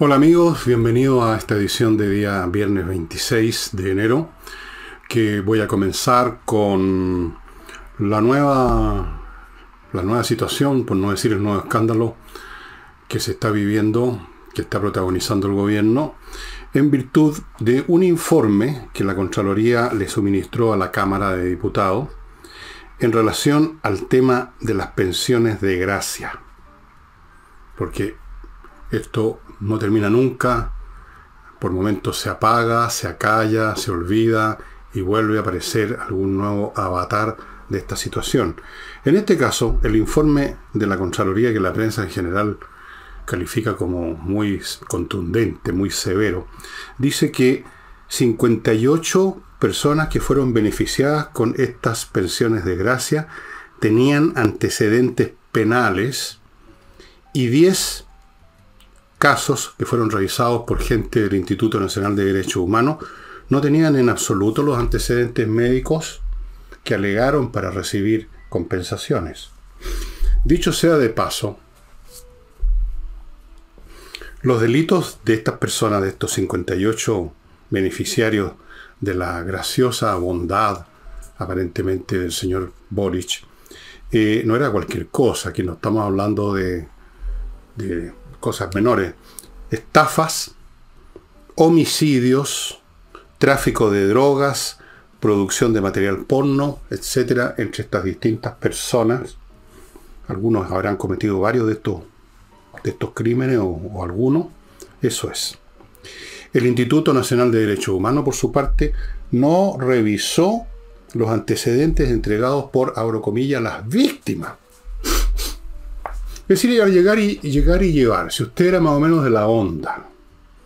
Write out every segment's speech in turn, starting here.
Hola amigos, bienvenido a esta edición de día viernes 26 de enero, que voy a comenzar con la nueva, la nueva situación, por no decir el nuevo escándalo, que se está viviendo, que está protagonizando el gobierno, en virtud de un informe que la Contraloría le suministró a la Cámara de Diputados en relación al tema de las pensiones de gracia. Porque esto no termina nunca, por momentos se apaga, se acalla, se olvida y vuelve a aparecer algún nuevo avatar de esta situación. En este caso, el informe de la Contraloría que la prensa en general califica como muy contundente, muy severo, dice que 58 personas que fueron beneficiadas con estas pensiones de gracia tenían antecedentes penales y 10 casos que fueron revisados por gente del Instituto Nacional de Derechos Humanos no tenían en absoluto los antecedentes médicos que alegaron para recibir compensaciones. Dicho sea de paso, los delitos de estas personas, de estos 58 beneficiarios de la graciosa bondad aparentemente del señor Boric, eh, no era cualquier cosa, aquí no estamos hablando de cosas menores, estafas, homicidios, tráfico de drogas, producción de material porno, etcétera, entre estas distintas personas. Algunos habrán cometido varios de estos, de estos crímenes o, alguno. algunos. Eso es. El Instituto Nacional de Derechos Humanos, por su parte, no revisó los antecedentes entregados por, abro comillas, las víctimas es decir, llegar y, llegar y llevar, si usted era más o menos de la onda,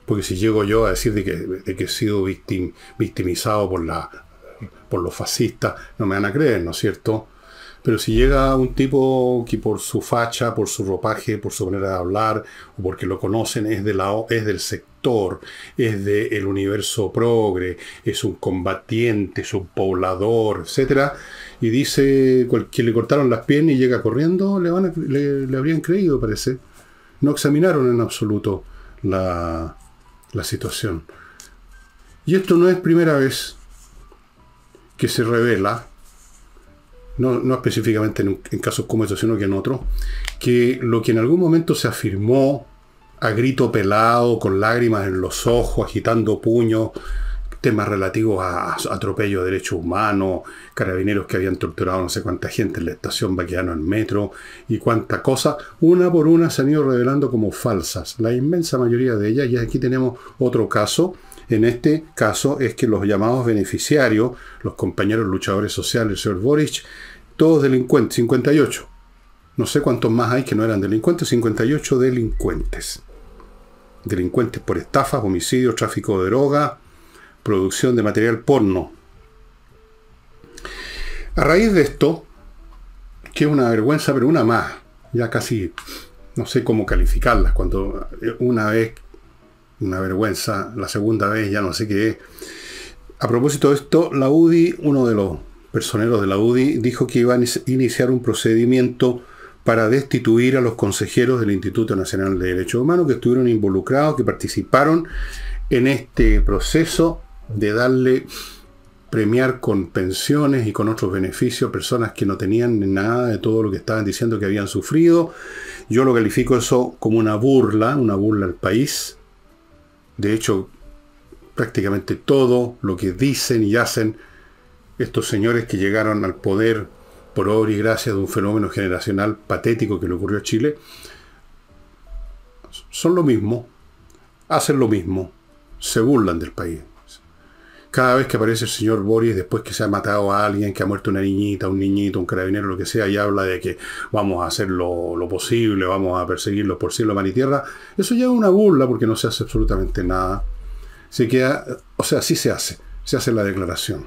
porque si llego yo a decir de que, de que he sido victimizado por, la, por los fascistas, no me van a creer, ¿no es cierto? Pero si llega un tipo que por su facha, por su ropaje, por su manera de hablar, o porque lo conocen, es, de la, es del sector, es del universo progre, es un combatiente, es un poblador, etc., y dice que le cortaron las piernas y llega corriendo, le, habrían creído, parece. No examinaron en absoluto la, situación. Y esto no es primera vez que se revela, no, específicamente en, casos como eso, sino que en otros, que lo que en algún momento se afirmó a grito pelado, con lágrimas en los ojos, agitando puños, temas relativos a, atropello de derechos humanos, carabineros que habían torturado no sé cuánta gente en la estación Vaqueano en metro y cuánta cosa, una por una se han ido revelando como falsas, la inmensa mayoría de ellas, y aquí tenemos otro caso. En este caso es que los llamados beneficiarios, los compañeros luchadores sociales, el señor Boric, todos delincuentes, 58. No sé cuántos más hay que no eran delincuentes, 58 delincuentes. Delincuentes por estafas, homicidios, tráfico de droga, producción de material porno. A raíz de esto, que es una vergüenza, pero una más, ya casi no sé cómo calificarlas, cuando eh, una vez, una vergüenza, la segunda vez ya no sé qué es. A propósito de esto, la UDI, uno de los personeros de la UDI, dijo que iban a iniciar un procedimiento para destituir a los consejeros del Instituto Nacional de Derechos Humanos que estuvieron involucrados, que participaron en este proceso de darle premiar con pensiones y con otros beneficios personas que no tenían nada de todo lo que estaban diciendo que habían sufrido. Yo lo califico eso como una burla, una burla al país. De hecho, prácticamente todo lo que dicen y hacen estos señores que llegaron al poder por obra y gracia de un fenómeno generacional patético que le ocurrió a Chile, son lo mismo, hacen lo mismo, se burlan del país cada vez que aparece el señor Boris, después que se ha matado a alguien, que ha muerto una niñita, un niñito, un carabinero, lo que sea, y habla de que vamos a hacer lo, posible, vamos a perseguirlos por cielo, mar y tierra, eso ya es una burla porque no se hace absolutamente nada. Se queda, o sea, sí se hace, se hace la declaración.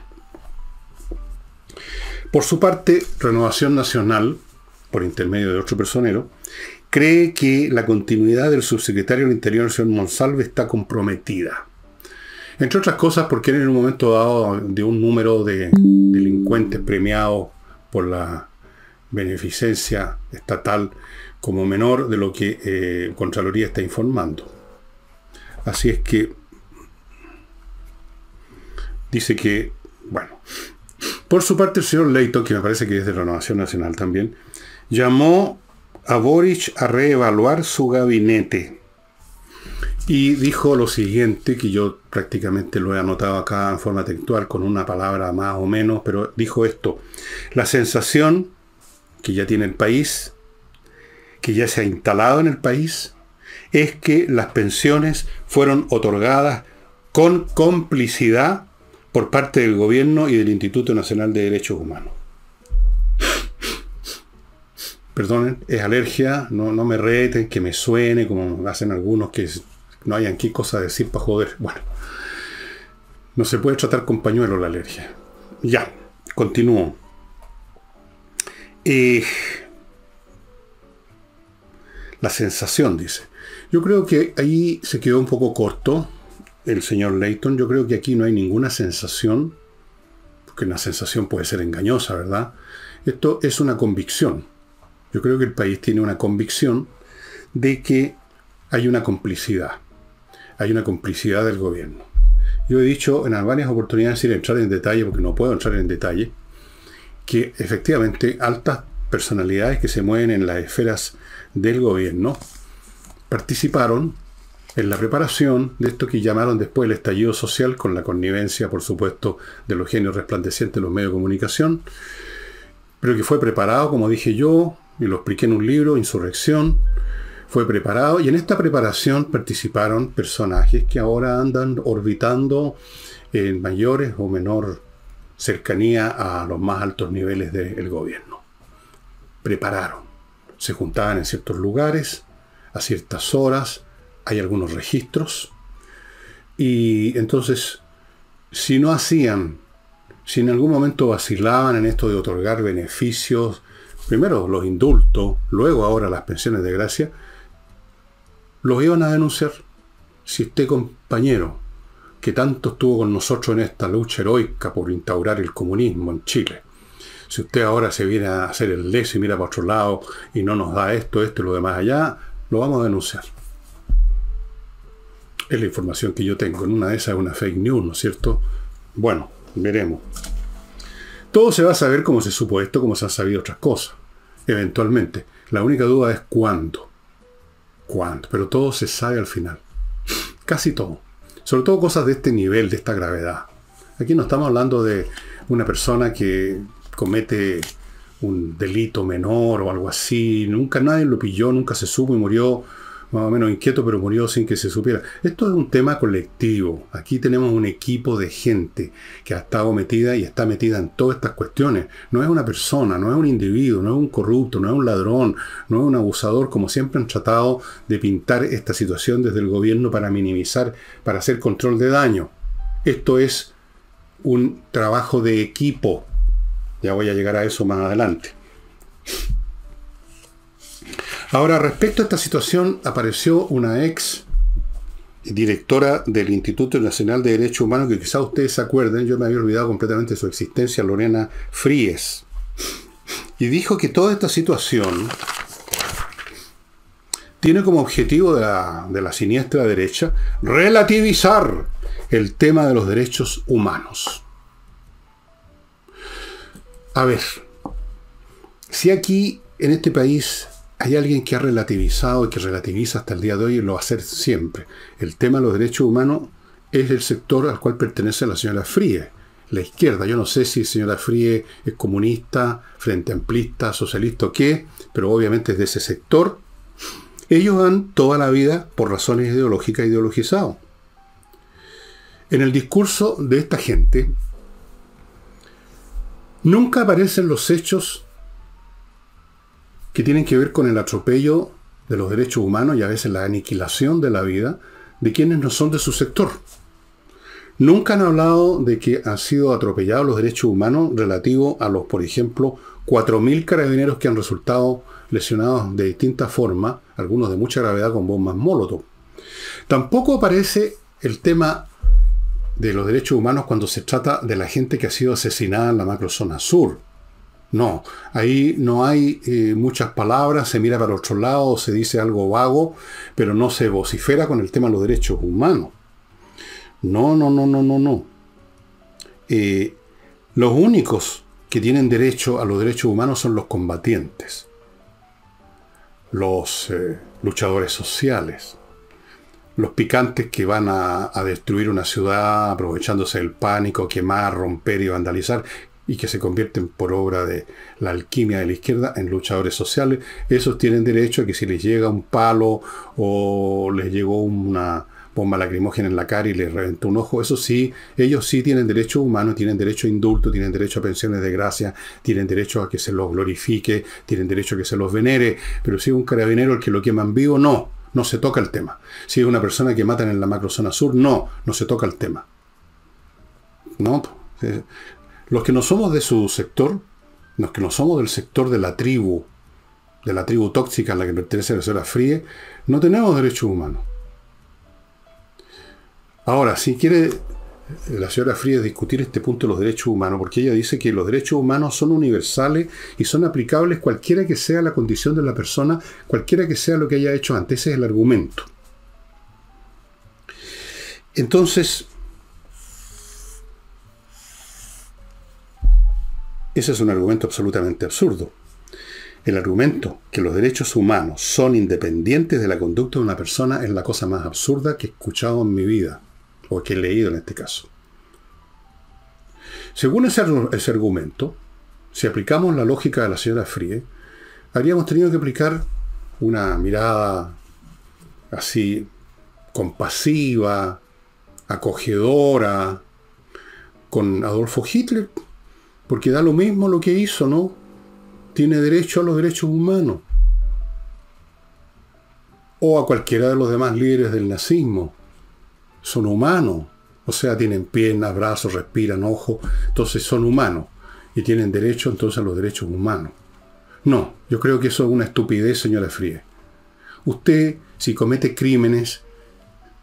Por su parte, Renovación Nacional, por intermedio de otro personero, cree que la continuidad del subsecretario del Interior, el señor Monsalve, está comprometida. Entre otras cosas porque en un momento dado de un número de delincuentes premiados por la beneficencia estatal como menor de lo que eh, Contraloría está informando. Así es que dice que, bueno, por su parte el señor Leito, que me parece que es de Renovación Nacional también, llamó a Boric a reevaluar su gabinete y dijo lo siguiente, que yo prácticamente lo he anotado acá en forma textual con una palabra más o menos, pero dijo esto, la sensación que ya tiene el país, que ya se ha instalado en el país, es que las pensiones fueron otorgadas con complicidad por parte del gobierno y del Instituto Nacional de Derechos Humanos. Perdonen, es alergia, no, no me reten, que me suene, como hacen algunos que no hay aquí cosa decir para joder. Bueno, no se puede tratar con pañuelo la alergia. Ya, continúo. Eh, la sensación, dice. Yo creo que ahí se quedó un poco corto el señor Leighton. Yo creo que aquí no hay ninguna sensación, porque una sensación puede ser engañosa, ¿verdad? Esto es una convicción. Yo creo que el país tiene una convicción de que hay una complicidad hay una complicidad del gobierno. Yo he dicho en varias oportunidades, sin entrar en detalle, porque no puedo entrar en detalle, que efectivamente altas personalidades que se mueven en las esferas del gobierno participaron en la preparación de esto que llamaron después el estallido social, con la connivencia, por supuesto, de los genios resplandecientes de los medios de comunicación, pero que fue preparado, como dije yo, y lo expliqué en un libro, Insurrección, fue preparado y en esta preparación participaron personajes que ahora andan orbitando en mayores o menor cercanía a los más altos niveles del gobierno. Prepararon, se juntaban en ciertos lugares, a ciertas horas, hay algunos registros y entonces si no hacían, si en algún momento vacilaban en esto de otorgar beneficios, primero los indultos, luego ahora las pensiones de gracia, los iban a denunciar. Si este compañero, que tanto estuvo con nosotros en esta lucha heroica por instaurar el comunismo en Chile, si usted ahora se viene a hacer el leso y mira para otro lado y no nos da esto, esto y lo demás allá, lo vamos a denunciar. Es la información que yo tengo. En una de esas es una fake news, ¿no es cierto? Bueno, veremos. Todo se va a saber como se supo esto, como se han sabido otras cosas, eventualmente. La única duda es cuándo cuánto, pero todo se sabe al final. Casi todo. Sobre todo cosas de este nivel, de esta gravedad. Aquí no estamos hablando de una persona que comete un delito menor o algo así. Nunca nadie lo pilló, nunca se supo y murió más o menos inquieto, pero murió sin que se supiera. Esto es un tema colectivo. Aquí tenemos un equipo de gente que ha estado metida y está metida en todas estas cuestiones. No es una persona, no es un individuo, no es un corrupto, no es un ladrón, no es un abusador, como siempre han tratado de pintar esta situación desde el gobierno para minimizar, para hacer control de daño. Esto es un trabajo de equipo. Ya voy a llegar a eso más adelante. Ahora, respecto a esta situación, apareció una ex directora del Instituto Nacional de Derechos Humanos, que quizás ustedes se acuerden, yo me había olvidado completamente de su existencia, Lorena Fríes, y dijo que toda esta situación tiene como objetivo de la, de la siniestra derecha relativizar el tema de los derechos humanos. A ver, si aquí en este país hay alguien que ha relativizado y que relativiza hasta el día de hoy y lo va a hacer siempre. El tema de los derechos humanos es el sector al cual pertenece la señora Fríe, la izquierda. Yo no sé si señora Fríe es comunista, frente amplista, socialista o qué, pero obviamente es de ese sector. Ellos han toda la vida, por razones ideológicas, ideologizado. En el discurso de esta gente, nunca aparecen los hechos que tienen que ver con el atropello de los derechos humanos y a veces la aniquilación de la vida de quienes no son de su sector. Nunca han hablado de que han sido atropellados los derechos humanos relativo a los, por ejemplo, 4.000 carabineros que han resultado lesionados de distintas formas, algunos de mucha gravedad con bombas Molotov. Tampoco aparece el tema de los derechos humanos cuando se trata de la gente que ha sido asesinada en la macrozona sur. No, ahí no hay eh, muchas palabras, se mira para otro lado, se dice algo vago, pero no se vocifera con el tema de los derechos humanos. No, no, no, no, no, no. Eh, los únicos que tienen derecho a los derechos humanos son los combatientes, los eh, luchadores sociales, los picantes que van a, a, destruir una ciudad aprovechándose del pánico, quemar, romper y vandalizar, y que se convierten por obra de la alquimia de la izquierda en luchadores sociales, esos tienen derecho a que si les llega un palo o les llegó una bomba lacrimógena en la cara y les reventó un ojo, eso sí, ellos sí tienen derecho humano, tienen derecho a indulto, tienen derecho a pensiones de gracia, tienen derecho a que se los glorifique, tienen derecho a que se los venere, pero si es un carabinero el que lo queman vivo, no, no se toca el tema. Si es una persona que matan en la macrozona sur, no, no se toca el tema. No, eh, los que no somos de su sector, los que no somos del sector de la tribu, de la tribu tóxica a la que pertenece la señora Fríe, no tenemos derechos humanos. Ahora, si quiere eh, la señora Fríe discutir este punto de los derechos humanos, porque ella dice que los derechos humanos son universales y son aplicables cualquiera que sea la condición de la persona, cualquiera que sea lo que haya hecho antes. Ese es el argumento. Entonces, Ese es un argumento absolutamente absurdo. El argumento que los derechos humanos son independientes de la conducta de una persona es la cosa más absurda que he escuchado en mi vida, o que he leído en este caso. Según ese, argumento, si aplicamos la lógica de la señora Frie, habríamos tenido que aplicar una mirada así compasiva, acogedora, con Adolfo Hitler, porque da lo mismo lo que hizo, ¿no? Tiene derecho a los derechos humanos. O a cualquiera de los demás líderes del nazismo. Son humanos. O sea, tienen piernas, brazos, respiran, ojos. Entonces son humanos. Y tienen derecho entonces a los derechos humanos. No, yo creo que eso es una estupidez, señora fría Usted, si comete crímenes,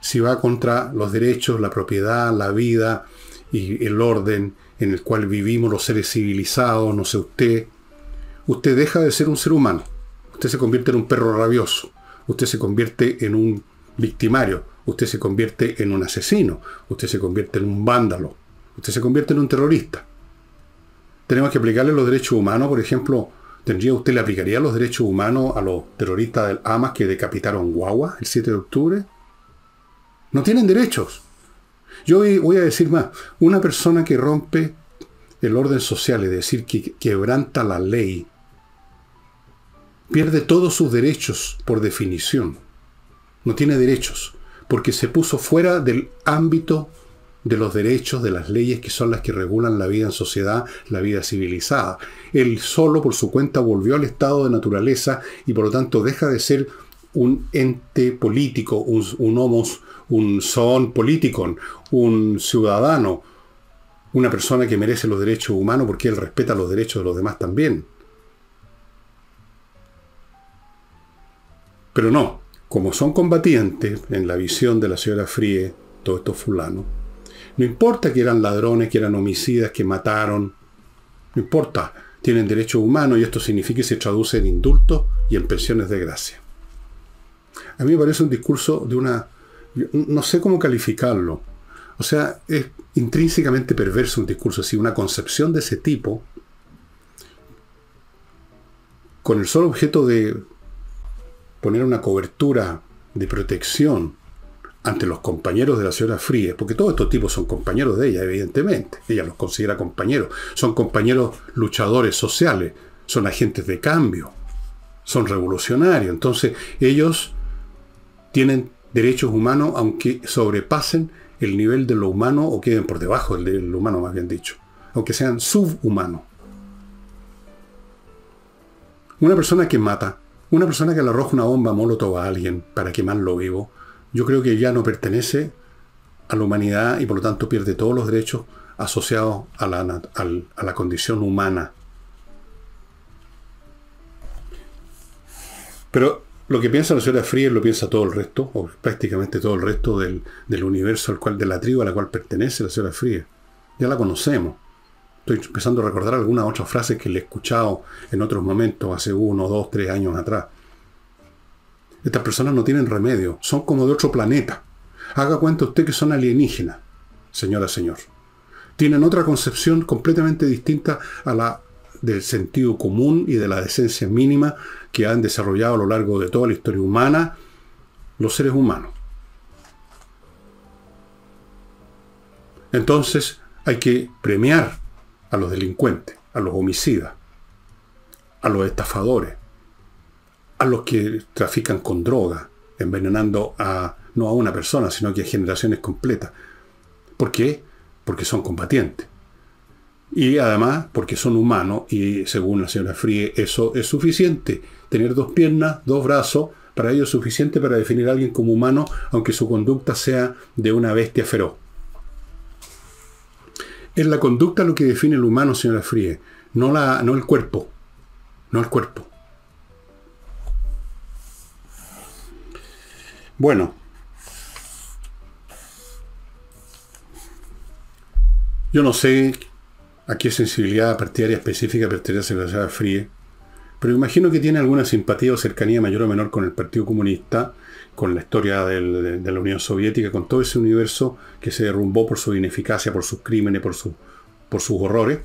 si va contra los derechos, la propiedad, la vida y el orden en el cual vivimos los seres civilizados, no sé usted, usted deja de ser un ser humano. Usted se convierte en un perro rabioso. Usted se convierte en un victimario. Usted se convierte en un asesino. Usted se convierte en un vándalo. Usted se convierte en un terrorista. Tenemos que aplicarle los derechos humanos, por ejemplo, ¿tendría usted le aplicaría los derechos humanos a los terroristas del Hamas que decapitaron Guagua el 7 de octubre? No tienen derechos. Yo voy a decir más, una persona que rompe el orden social, es decir, que quebranta la ley, pierde todos sus derechos por definición. No tiene derechos, porque se puso fuera del ámbito de los derechos, de las leyes que son las que regulan la vida en sociedad, la vida civilizada. Él solo por su cuenta volvió al estado de naturaleza y por lo tanto deja de ser un ente político, un, un un son político un ciudadano, una persona que merece los derechos humanos porque él respeta los derechos de los demás también. Pero no, como son combatientes, en la visión de la señora Fríe, todos estos fulano, no importa que eran ladrones, que eran homicidas, que mataron, no importa, tienen derechos humanos y esto significa que se traduce en indultos y en pensiones de gracia. A mí me parece un discurso de una no sé cómo calificarlo. O sea, es intrínsecamente perverso un discurso así, una concepción de ese tipo, con el solo objeto de poner una cobertura de protección ante los compañeros de la señora Fríes, porque todos estos tipos son compañeros de ella, evidentemente. Ella los considera compañeros. Son compañeros luchadores sociales, son agentes de cambio, son revolucionarios. Entonces, ellos tienen derechos humanos aunque sobrepasen el nivel de lo humano o queden por debajo del humano, más bien dicho, aunque sean subhumanos. Una persona que mata, una persona que le arroja una bomba molotov a alguien para quemarlo vivo, yo creo que ya no pertenece a la humanidad y por lo tanto pierde todos los derechos asociados a la, a la condición humana. Pero lo que piensa la señora Fría lo piensa todo el resto, o prácticamente todo el resto del, universo al cual, de la tribu a la cual pertenece la señora Fría, Ya la conocemos. Estoy empezando a recordar algunas otras frases que le he escuchado en otros momentos, hace uno, dos, tres años atrás. Estas personas no tienen remedio, son como de otro planeta. Haga cuenta usted que son alienígenas, señora, señor. Tienen otra concepción completamente distinta a la del sentido común y de la decencia mínima que han desarrollado a lo largo de toda la historia humana los seres humanos. Entonces hay que premiar a los delincuentes, a los homicidas, a los estafadores, a los que trafican con droga, envenenando a no a una persona, sino que a generaciones completas. ¿Por qué? Porque son combatientes. Y además porque son humanos y según la señora Fríe, eso es suficiente. Tener dos piernas, dos brazos, para ello es suficiente para definir a alguien como humano, aunque su conducta sea de una bestia feroz. Es la conducta lo que define el humano, señora Fríe, no, la, no el cuerpo. No el cuerpo. Bueno. Yo no sé a qué sensibilidad partidaria específica pertenece la señora Fríe. Pero imagino que tiene alguna simpatía o cercanía mayor o menor con el Partido Comunista, con la historia de, la Unión Soviética, con todo ese universo que se derrumbó por su ineficacia, por sus crímenes, por, sus horrores.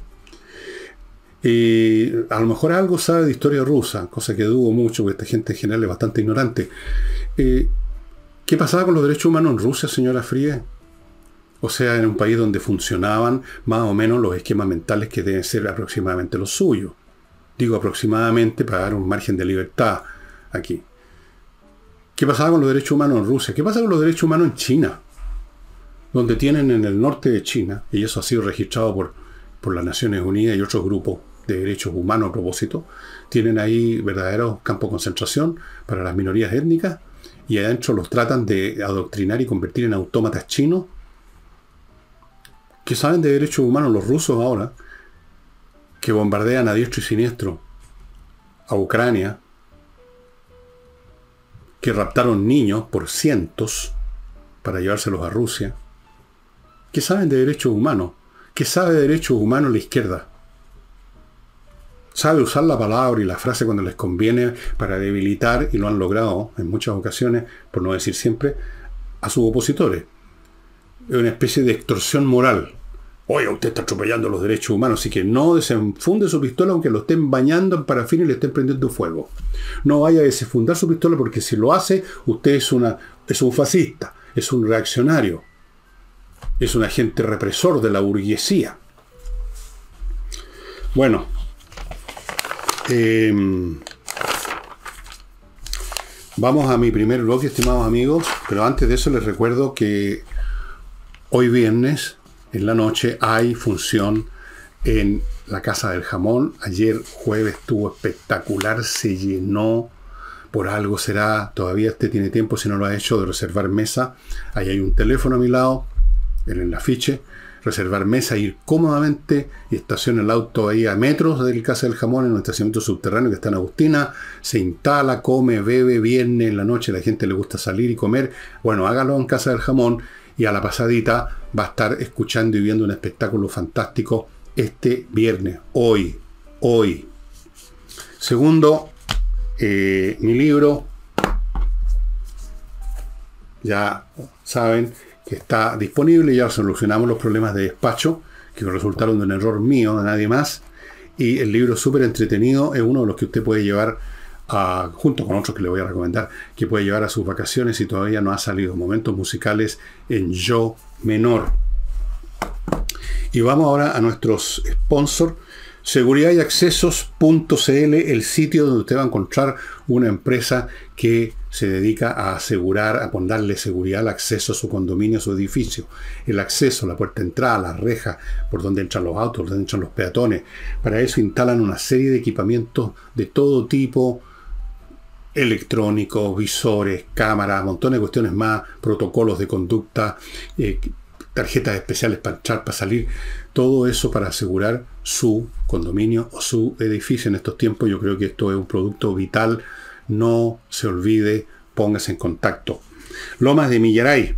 Y a lo mejor algo sabe de historia rusa, cosa que dudo mucho, porque esta gente en general es bastante ignorante. Eh, ¿Qué pasaba con los derechos humanos en Rusia, señora Fríe? O sea, en un país donde funcionaban más o menos los esquemas mentales que deben ser aproximadamente los suyos. Digo aproximadamente para dar un margen de libertad aquí. ¿Qué pasaba con los derechos humanos en Rusia? ¿Qué pasa con los derechos humanos en China? Donde tienen en el norte de China, y eso ha sido registrado por, por las Naciones Unidas y otros grupos de derechos humanos a propósito, tienen ahí verdaderos campos de concentración para las minorías étnicas y adentro los tratan de adoctrinar y convertir en autómatas chinos. ¿Qué saben de derechos humanos los rusos ahora? que bombardean a diestro y siniestro a Ucrania, que raptaron niños por cientos para llevárselos a Rusia, que saben de derechos humanos, que sabe de derechos humanos la izquierda. Sabe usar la palabra y la frase cuando les conviene para debilitar, y lo han logrado en muchas ocasiones, por no decir siempre, a sus opositores. Es una especie de extorsión moral Oiga, usted está atropellando los derechos humanos, así que no desenfunde su pistola aunque lo estén bañando en parafina y le estén prendiendo fuego. No vaya a desenfundar su pistola porque si lo hace, usted es, una, es un fascista, es un reaccionario, es un agente represor de la burguesía. Bueno, em, vamos a mi primer bloque, estimados amigos, pero antes de eso les recuerdo que hoy viernes en la noche hay función en la Casa del Jamón. Ayer jueves estuvo espectacular, se llenó. Por algo será, todavía este tiene tiempo, si no lo ha hecho, de reservar mesa. Ahí hay un teléfono a mi lado, en el afiche. Reservar mesa, ir cómodamente y estaciona el auto ahí a metros del Casa del Jamón, en un estacionamiento subterráneo que está en Agustina. Se instala, come, bebe, viene en la noche, la gente le gusta salir y comer. Bueno, hágalo en Casa del Jamón y a la pasadita va a estar escuchando y viendo un espectáculo fantástico este viernes, hoy, hoy. Segundo, eh, mi libro, ya saben que está disponible, ya solucionamos los problemas de despacho, que resultaron de un error mío, de nadie más, y el libro súper entretenido es uno de los que usted puede llevar junto con otros que le voy a recomendar, que puede llevar a sus vacaciones y todavía no ha salido. Momentos musicales en yo menor. Y vamos ahora a nuestros sponsors. Seguridad y el sitio donde usted va a encontrar una empresa que se dedica a asegurar, a ponerle seguridad al acceso a su condominio, a su edificio. El acceso, la puerta de entrada, la reja, por donde entran los autos, por donde entran los peatones. Para eso instalan una serie de equipamientos de todo tipo, electrónicos, visores, cámaras, montones de cuestiones más, protocolos de conducta, eh, tarjetas especiales para entrar, para salir, todo eso para asegurar su condominio o su edificio en estos tiempos. Yo creo que esto es un producto vital. No se olvide, póngase en contacto. Lomas de Millaray,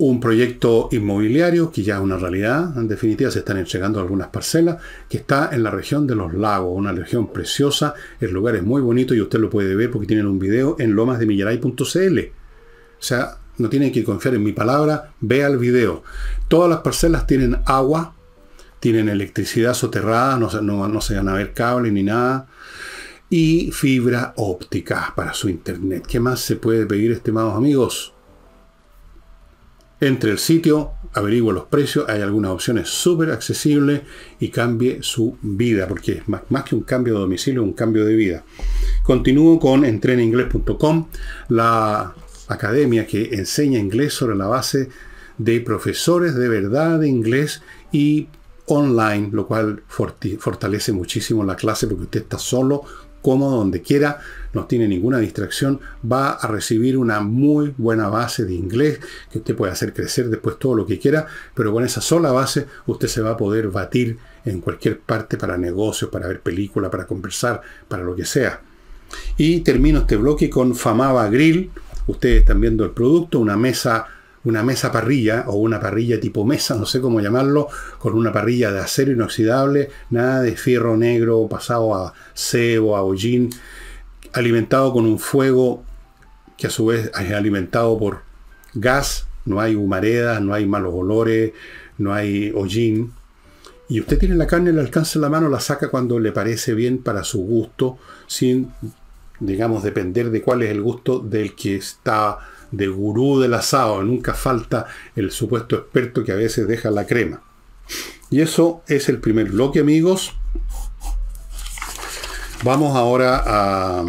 un proyecto inmobiliario que ya es una realidad, en definitiva se están entregando algunas parcelas, que está en la región de los lagos, una región preciosa, el lugar es muy bonito y usted lo puede ver porque tienen un video en lomasdemillaray.cl. O sea, no tienen que confiar en mi palabra, vea el video. Todas las parcelas tienen agua, tienen electricidad soterrada, no, no, no se van a ver cables ni nada y fibra óptica para su internet. ¿Qué más se puede pedir, estimados amigos? Entre el sitio, averigua los precios, hay algunas opciones súper accesibles y cambie su vida, porque es más, que un cambio de domicilio, un cambio de vida. Continúo con entreninglés.com, la academia que enseña inglés sobre la base de profesores de verdad de inglés y online, lo cual fortalece muchísimo la clase porque usted está solo cómodo, donde quiera, no tiene ninguna distracción, va a recibir una muy buena base de inglés que usted puede hacer crecer después todo lo que quiera, pero con esa sola base usted se va a poder batir en cualquier parte para negocios, para ver película, para conversar, para lo que sea. Y termino este bloque con Famaba Grill. Ustedes están viendo el producto, una mesa una mesa parrilla o una parrilla tipo mesa, no sé cómo llamarlo, con una parrilla de acero inoxidable, nada de fierro negro pasado a cebo, a hollín, alimentado con un fuego que a su vez es alimentado por gas, no hay humaredas, no hay malos olores, no hay hollín. Y usted tiene la carne al alcance de la mano, la saca cuando le parece bien para su gusto, sin, digamos, depender de cuál es el gusto del que está de gurú del asado, nunca falta el supuesto experto que a veces deja la crema. Y eso es el primer bloque, amigos. Vamos ahora a,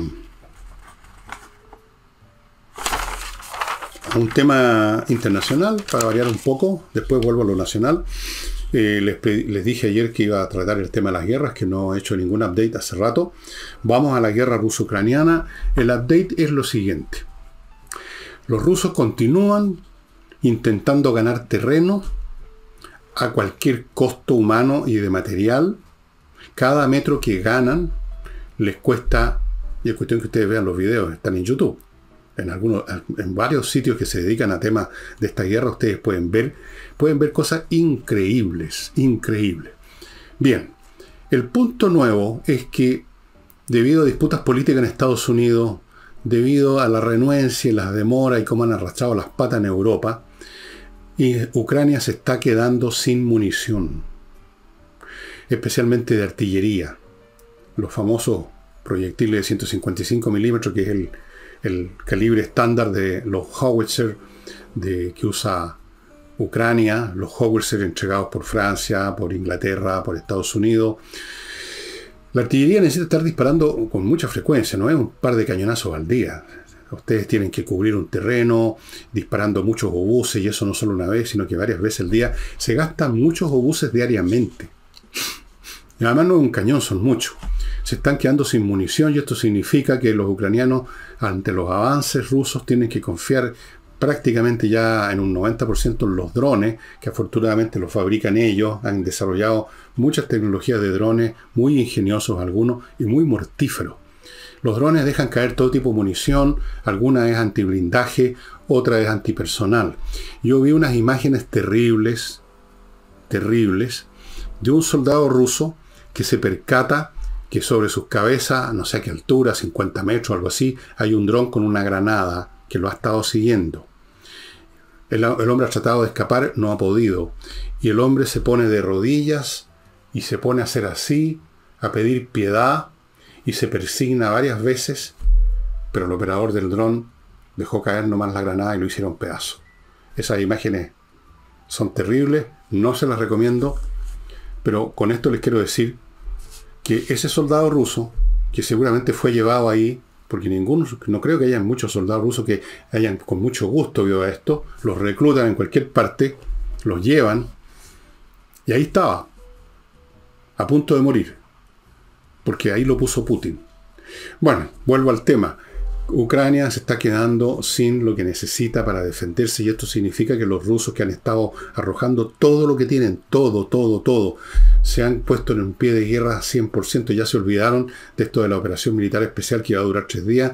un tema internacional, para variar un poco, después vuelvo a lo nacional. Eh, les, dije ayer que iba a tratar el tema de las guerras, que no he hecho ningún update hace rato. Vamos a la guerra ruso-ucraniana. El update es lo siguiente. Los rusos continúan intentando ganar terreno a cualquier costo humano y de material. Cada metro que ganan les cuesta, y es cuestión que ustedes vean los videos, están en YouTube. En, algunos, en varios sitios que se dedican a temas de esta guerra, ustedes pueden ver, pueden ver cosas increíbles, increíbles. Bien, el punto nuevo es que debido a disputas políticas en Estados Unidos, debido a la renuencia y las demoras y cómo han arrastrado las patas en Europa. Y Ucrania se está quedando sin munición, especialmente de artillería. Los famosos proyectiles de 155 milímetros, que es el, calibre estándar de los howitzer que usa Ucrania, los howitzer entregados por Francia, por Inglaterra, por Estados Unidos. La artillería necesita estar disparando con mucha frecuencia, no es un par de cañonazos al día. Ustedes tienen que cubrir un terreno disparando muchos obuses y eso no solo una vez, sino que varias veces al día. Se gastan muchos obuses diariamente. además no es un cañón, son muchos. Se están quedando sin munición y esto significa que los ucranianos ante los avances rusos tienen que confiar prácticamente ya en un 90% los drones, que afortunadamente los fabrican ellos, han desarrollado muchas tecnologías de drones, muy ingeniosos algunos y muy mortíferos. Los drones dejan caer todo tipo de munición, alguna es antiblindaje, otra es antipersonal. Yo vi unas imágenes terribles, terribles, de un soldado ruso que se percata que sobre sus cabezas, no sé a qué altura, 50 metros, o algo así, hay un dron con una granada que lo ha estado siguiendo. El, hombre ha tratado de escapar, no ha podido. Y el hombre se pone de rodillas y se pone a hacer así, a pedir piedad y se persigna varias veces, pero el operador del dron dejó caer nomás la granada y lo hicieron pedazo. Esas imágenes son terribles, no se las recomiendo, pero con esto les quiero decir que ese soldado ruso, que seguramente fue llevado ahí porque ninguno, no creo que haya muchos soldados rusos que hayan con mucho gusto vio esto, los reclutan en cualquier parte, los llevan, y ahí estaba, a punto de morir, porque ahí lo puso Putin. Bueno, vuelvo al tema. Ucrania se está quedando sin lo que necesita para defenderse y esto significa que los rusos que han estado arrojando todo lo que tienen, todo, todo, todo, se han puesto en un pie de guerra 100%, ya se olvidaron de esto de la operación militar especial que iba a durar tres días,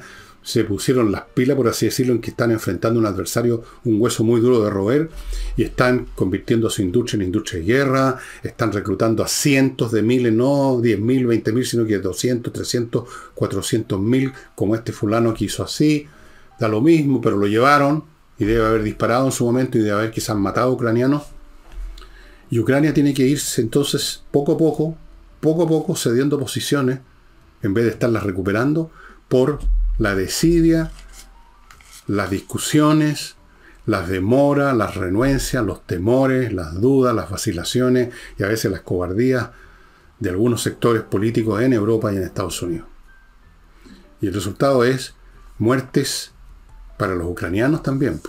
se pusieron las pilas, por así decirlo, en que están enfrentando a un adversario, un hueso muy duro de roer, y están convirtiendo su industria en industria de guerra, están reclutando a cientos de miles, no 10.000, 20.000, sino que 200, 300, mil como este fulano que hizo así, da lo mismo, pero lo llevaron, y debe haber disparado en su momento, y debe haber quizás matado a ucranianos. Y Ucrania tiene que irse entonces poco a poco, poco a poco, cediendo posiciones, en vez de estarlas recuperando, por la desidia, las discusiones, las demoras, las renuencias, los temores, las dudas, las vacilaciones y a veces las cobardías de algunos sectores políticos en Europa y en Estados Unidos. Y el resultado es muertes para los ucranianos también.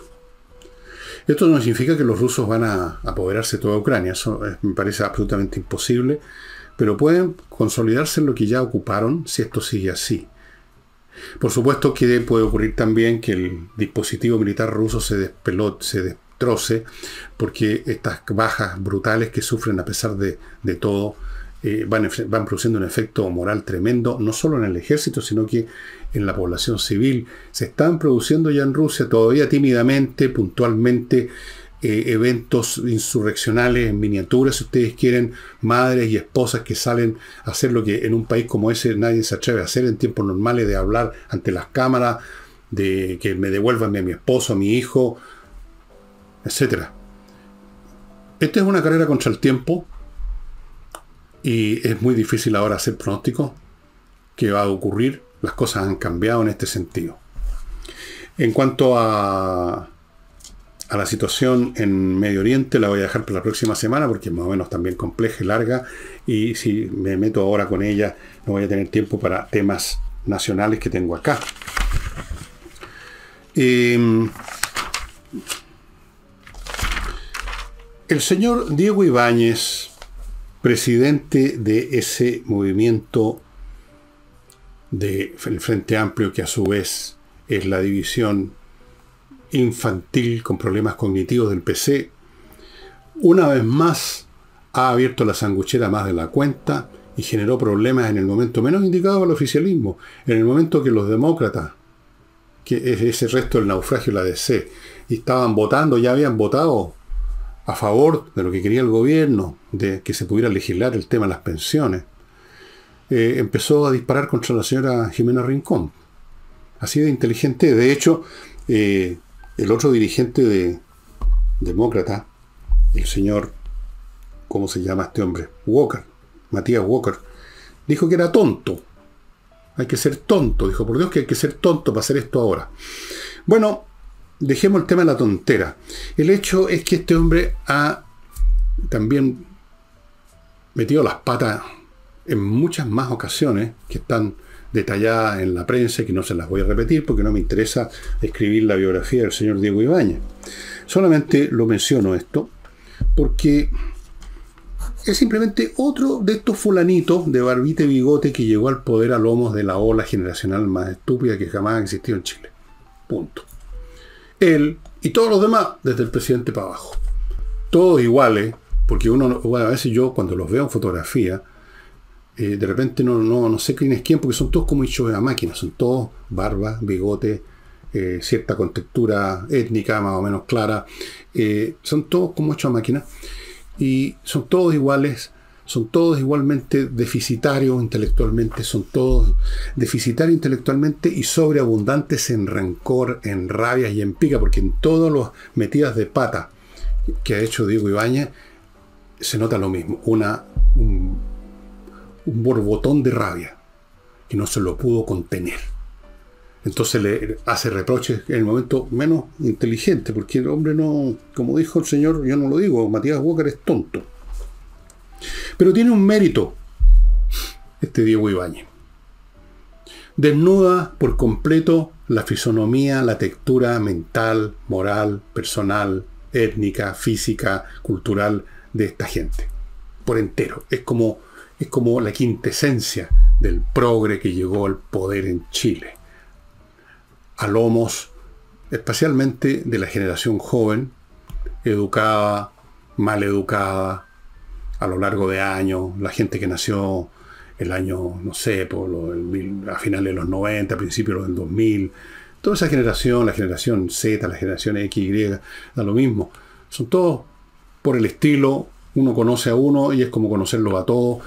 Esto no significa que los rusos van a apoderarse toda Ucrania, eso me parece absolutamente imposible, pero pueden consolidarse en lo que ya ocuparon si esto sigue así. Por supuesto que puede ocurrir también que el dispositivo militar ruso se se destroce, porque estas bajas brutales que sufren a pesar de, todo eh, van, van produciendo un efecto moral tremendo, no solo en el ejército, sino que en la población civil. Se están produciendo ya en Rusia, todavía tímidamente, puntualmente, eh, eventos insurreccionales en miniaturas, si ustedes quieren, madres y esposas que salen a hacer lo que en un país como ese nadie se atreve a hacer en tiempos normales, de hablar ante las cámaras, de que me devuelvan a mi esposo, a mi hijo, etcétera Esta es una carrera contra el tiempo y es muy difícil ahora hacer pronóstico que va a ocurrir. Las cosas han cambiado en este sentido. En cuanto a a la situación en Medio Oriente la voy a dejar para la próxima semana porque es más o menos también compleja y larga y si me meto ahora con ella no voy a tener tiempo para temas nacionales que tengo acá. Em, el señor Diego Ibáñez, presidente de ese movimiento del el Frente Amplio, que a su vez es la división infantil con problemas cognitivos del PC, una vez más ha abierto la sanguchera más de la cuenta y generó problemas en el momento menos indicado al oficialismo, en el momento que los demócratas, que es ese resto del naufragio de la DC, estaban votando, ya habían votado a favor de lo que quería el gobierno, de que se pudiera legislar el tema de las pensiones, eh, empezó a disparar contra la señora Jimena Rincón. Así de inteligente. De hecho, eh, el otro dirigente de, demócrata, el señor, ¿cómo se llama este hombre? Walker, Matías Walker, dijo que era tonto. Hay que ser tonto, dijo, por Dios que hay que ser tonto para hacer esto ahora. Bueno, dejemos el tema de la tontera. El hecho es que este hombre ha también metido las patas en muchas más ocasiones que están detallada en la prensa que no se las voy a repetir porque no me interesa escribir la biografía del señor Diego Ibáñez. Solamente lo menciono esto porque es simplemente otro de estos fulanitos de barbite bigote que llegó al poder a lomos de la ola generacional más estúpida que jamás existió en Chile. Punto. Él y todos los demás, desde el presidente para abajo. Todos iguales, porque uno, a veces yo cuando los veo en fotografía, eh, de repente no, no, no sé quién es quién, porque son todos como hechos a máquina, son todos barba, bigote, eh, cierta contextura étnica más o menos clara, eh, son todos como hechos a máquina y son todos iguales, son todos igualmente deficitarios intelectualmente, son todos deficitarios intelectualmente y sobreabundantes en rencor, en rabias y en pica, porque en todas las metidas de pata que ha hecho Diego Ibáñez se nota lo mismo, una, un borbotón de rabia que no se lo pudo contener. Entonces le hace reproches en el momento menos inteligente, porque el hombre no, como dijo el señor, yo no lo digo, Matías Walker es tonto. Pero tiene un mérito este Diego Ibáñez. Desnuda por completo la fisonomía, la textura mental, moral, personal, étnica, física, cultural de esta gente. Por entero. Es como es como la quintesencia del progre que llegó al poder en Chile. A lomos, especialmente de la generación joven, educada, mal educada, a lo largo de años, la gente que nació el año, no sé, por a finales de los 90, a principios del 2000, toda esa generación, la generación Z, la generación Y, da lo mismo. Son todos por el estilo, uno conoce a uno y es como conocerlo a todos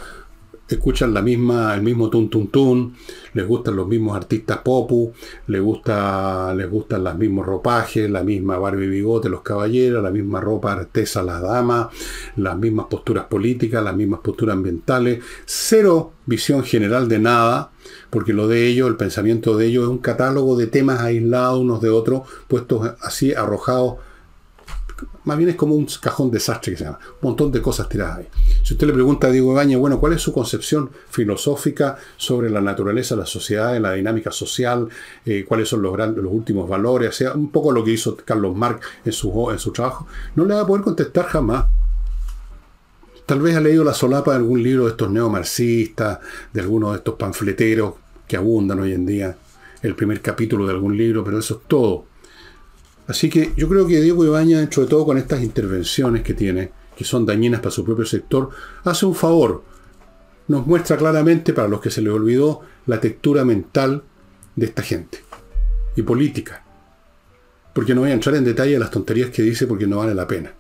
escuchan la misma, el mismo tun tun tun, les gustan los mismos artistas popu, les gusta, les gustan los mismos ropajes, la misma Barbie bigote, los caballeros, la misma ropa artesa, las damas, las mismas posturas políticas, las mismas posturas ambientales, cero visión general de nada, porque lo de ellos, el pensamiento de ellos es un catálogo de temas aislados unos de otros, puestos así arrojados más bien es como un cajón desastre que se llama, un montón de cosas tiradas ahí. Si usted le pregunta a Diego Egaña, bueno, ¿cuál es su concepción filosófica sobre la naturaleza, la sociedad, la dinámica social, eh, cuáles son los, los últimos valores, sea, un poco lo que hizo Carlos Marx en su, en su trabajo, no le va a poder contestar jamás. Tal vez ha leído la solapa de algún libro de estos neomarxistas, de algunos de estos panfleteros que abundan hoy en día, el primer capítulo de algún libro, pero eso es todo. Así que yo creo que Diego Ibaña, dentro de todo, con estas intervenciones que tiene, que son dañinas para su propio sector, hace un favor. Nos muestra claramente, para los que se les olvidó, la textura mental de esta gente. Y política. Porque no voy a entrar en detalle a las tonterías que dice porque no vale la pena.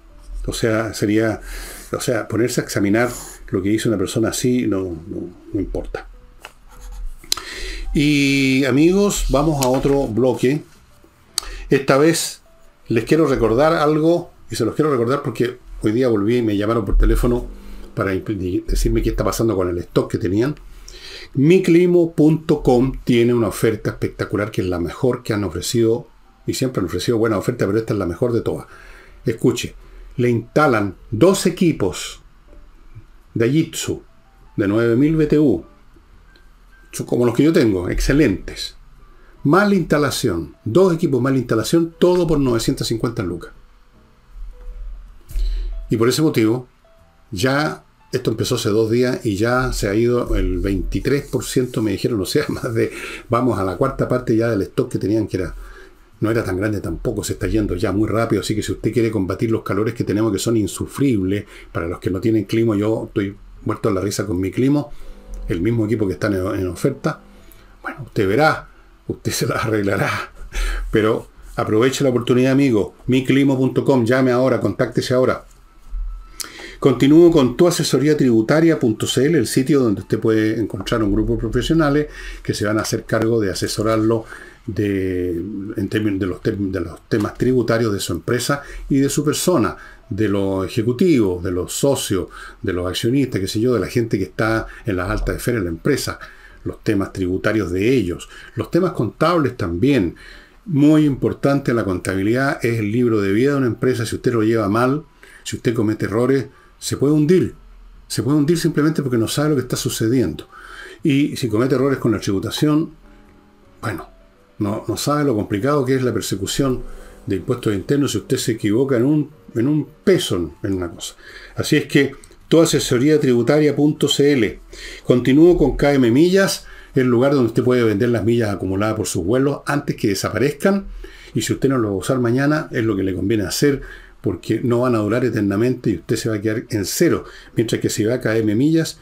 O sea, sería. O sea, ponerse a examinar lo que dice una persona así no, no importa. Y amigos, vamos a otro bloque. Esta vez les quiero recordar algo y se los quiero recordar porque hoy día volví y me llamaron por teléfono para decirme qué está pasando con el stock que tenían. Miclimo.com tiene una oferta espectacular que es la mejor que han ofrecido y siempre han ofrecido buena oferta, pero esta es la mejor de todas. Escuche, le instalan dos equipos de Jitsu de 9000 BTU, como los que yo tengo, excelentes. Más instalación. Dos equipos más instalación, todo por 950 lucas. Y por ese motivo, ya esto empezó hace dos días y ya se ha ido el 23%, me dijeron, o sea, más de, vamos a la cuarta parte ya del stock que tenían, que era, no era tan grande tampoco, se está yendo ya muy rápido, así que si usted quiere combatir los calores que tenemos, que son insufribles, para los que no tienen clima, yo estoy muerto a la risa con mi clima, el mismo equipo que está en, en oferta, bueno, usted verá, usted se la arreglará. Pero aproveche la oportunidad, amigo. Miclimo.com, llame ahora, contáctese ahora. Continúo con tuasesoriatributaria.cl, el sitio donde usted puede encontrar un grupo de profesionales que se van a hacer cargo de asesorarlo de, en términos de los, temas tributarios de su empresa y de su persona, de los ejecutivos, de los socios, de los accionistas, que sé yo, de la gente que está en las altas esferas de la empresa los temas tributarios de ellos, los temas contables también. Muy importante la contabilidad es el libro de vida de una empresa. Si usted lo lleva mal, si usted comete errores, se puede hundir. Se puede hundir simplemente porque no sabe lo que está sucediendo. Y si comete errores con la tributación, bueno, no, sabe lo complicado que es la persecución de impuestos internos si usted se equivoca en un, en un peso en una cosa. Así es que tu tributaria.cl. Continúo con KM Millas, el lugar donde usted puede vender las millas acumuladas por sus vuelos antes que desaparezcan. Y si usted no lo va a usar mañana, es lo que le conviene hacer porque no van a durar eternamente y usted se va a quedar en cero. Mientras que si va a KM Millas,